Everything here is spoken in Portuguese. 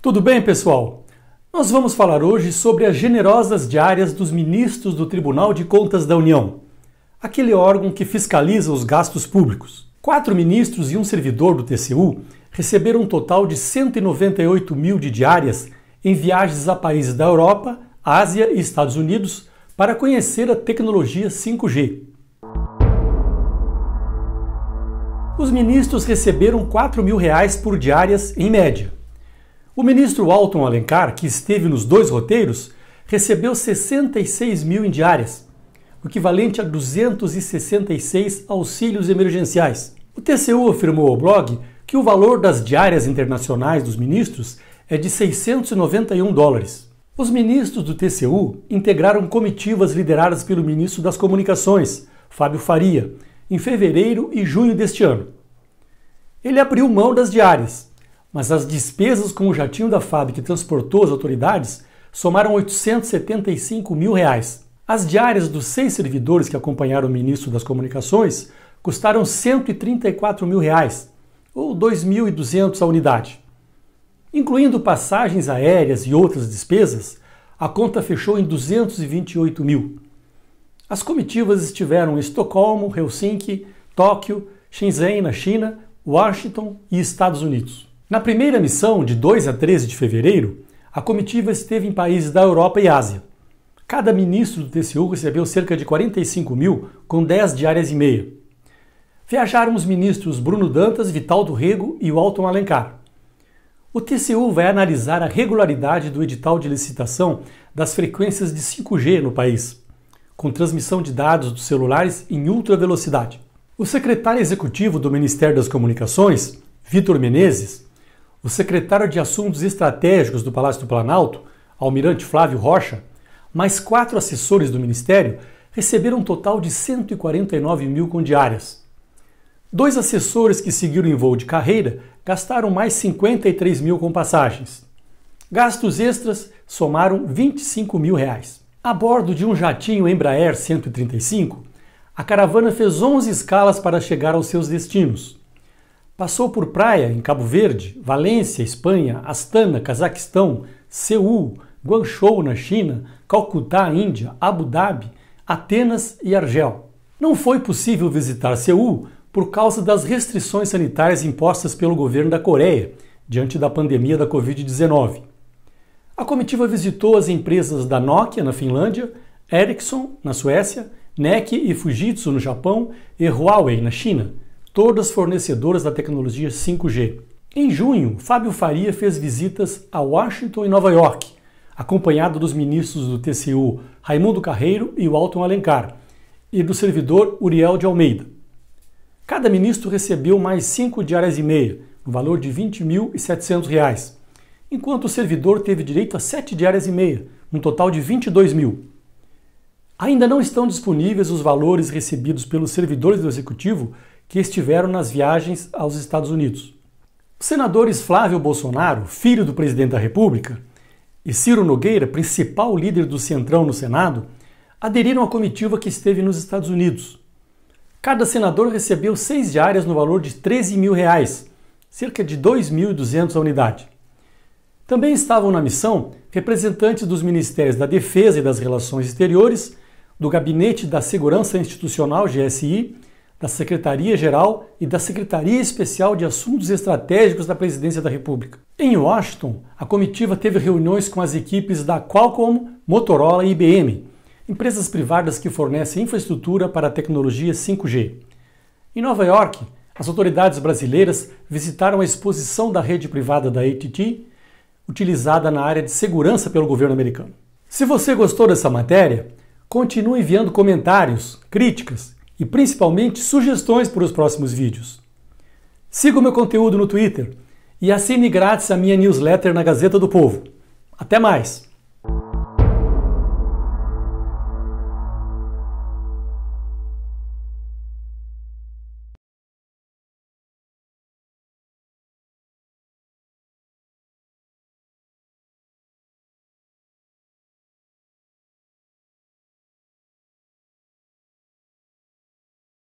Tudo bem, pessoal? Nós vamos falar hoje sobre as generosas diárias dos ministros do Tribunal de Contas da União, aquele órgão que fiscaliza os gastos públicos. Quatro ministros e um servidor do TCU receberam um total de 198 mil de diárias em viagens a países da Europa, Ásia e Estados Unidos para conhecer a tecnologia 5G. Os ministros receberam 4 mil reais por diárias em média. O ministro Alton Alencar, que esteve nos dois roteiros, recebeu 66 mil em diárias, o equivalente a 266 auxílios emergenciais. O TCU afirmou ao blog que o valor das diárias internacionais dos ministros é de 691 dólares. Os ministros do TCU integraram comitivas lideradas pelo ministro das Comunicações, Fábio Faria, em fevereiro e junho deste ano. Ele abriu mão das diárias mas as despesas com o jatinho da FAB que transportou as autoridades somaram 875 mil reais. As diárias dos seis servidores que acompanharam o ministro das Comunicações custaram 134 mil reais, ou 2.200 a unidade. Incluindo passagens aéreas e outras despesas, a conta fechou em 228 mil. As comitivas estiveram em Estocolmo, Helsinki, Tóquio, Shenzhen, na China, Washington e Estados Unidos. Na primeira missão, de 2 a 13 de fevereiro, a comitiva esteve em países da Europa e Ásia. Cada ministro do TCU recebeu cerca de 45 mil, com 10 diárias e meia. Viajaram os ministros Bruno Dantas, Vital do Rego e Walton Alencar. O TCU vai analisar a regularidade do edital de licitação das frequências de 5G no país, com transmissão de dados dos celulares em ultra velocidade. O secretário executivo do Ministério das Comunicações, Vitor Menezes, o secretário de Assuntos Estratégicos do Palácio do Planalto, almirante Flávio Rocha, mais quatro assessores do Ministério receberam um total de 149 mil condiárias. Dois assessores que seguiram em voo de carreira gastaram mais 53 mil com passagens. Gastos extras somaram 25 mil reais. A bordo de um jatinho Embraer 135, a caravana fez 11 escalas para chegar aos seus destinos. Passou por Praia, em Cabo Verde, Valência, Espanha, Astana, Cazaquistão, Seul, Guangzhou, na China, Calcutá, Índia, Abu Dhabi, Atenas e Argel. Não foi possível visitar Seul por causa das restrições sanitárias impostas pelo governo da Coreia diante da pandemia da Covid-19. A comitiva visitou as empresas da Nokia na Finlândia, Ericsson na Suécia, NEC e Fujitsu no Japão e Huawei na China todas fornecedoras da tecnologia 5G. Em junho, Fábio Faria fez visitas a Washington e Nova York, acompanhado dos ministros do TCU Raimundo Carreiro e Walton Alencar, e do servidor Uriel de Almeida. Cada ministro recebeu mais cinco diárias e meia, no valor de R$ 20.700, enquanto o servidor teve direito a sete diárias e meia, no total de R$ mil. Ainda não estão disponíveis os valores recebidos pelos servidores do Executivo que estiveram nas viagens aos Estados Unidos. senadores Flávio Bolsonaro, filho do presidente da República, e Ciro Nogueira, principal líder do Centrão no Senado, aderiram à comitiva que esteve nos Estados Unidos. Cada senador recebeu seis diárias no valor de 13 mil reais, cerca de 2.200 a unidade. Também estavam na missão representantes dos Ministérios da Defesa e das Relações Exteriores, do Gabinete da Segurança Institucional, GSI, da Secretaria-Geral e da Secretaria Especial de Assuntos Estratégicos da Presidência da República. Em Washington, a comitiva teve reuniões com as equipes da Qualcomm, Motorola e IBM, empresas privadas que fornecem infraestrutura para a tecnologia 5G. Em Nova York, as autoridades brasileiras visitaram a exposição da rede privada da AT&T, utilizada na área de segurança pelo governo americano. Se você gostou dessa matéria, continue enviando comentários, críticas e principalmente sugestões para os próximos vídeos. Siga o meu conteúdo no Twitter e assine grátis a minha newsletter na Gazeta do Povo. Até mais!